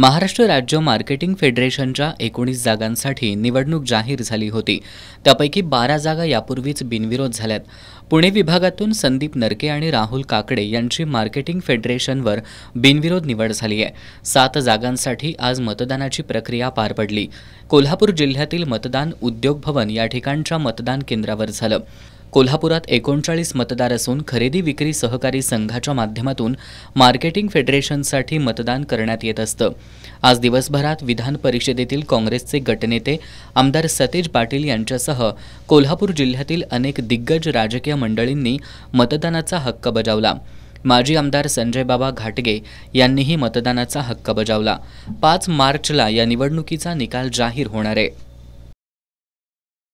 महाराष्ट्र राज्य मार्केटिंग फेडरेशनच्या एकोणीस जागांसाठी निवडणूक जाहीर झाली होती त्यापैकी बारा जागा यापूर्वीच बिनविरोध झाल्यात पुणे विभागातून संदीप नरके आणि राहुल काकडे यांची मार्केटिंग फेडरेशनवर बिनविरोध निवड झाली आहे सात जागांसाठी आज मतदानाची प्रक्रिया पार पडली कोल्हापूर जिल्ह्यातील मतदान उद्योग भवन या ठिकाणच्या मतदान केंद्रावर झालं कोल्हापुरात एकोणचाळीस मतदार असून खरेदी विक्री सहकारी संघाच्या माध्यमातून मार्केटिंग फेडरेशनसाठी मतदान करण्यात येत असतं आज दिवसभरात विधान परिषदेतील काँग्रेसचे गटनेते आमदार सतेज पाटील यांच्यासह कोल्हापूर जिल्ह्यातील अनेक दिग्गज राजकीय मंडळींनी मतदानाचा हक्क बजावला माजी आमदार संजय बाबा घाटगे यांनीही मतदानाचा हक्क बजावला पाच मार्चला या निवडणुकीचा निकाल जाहीर होणार आहे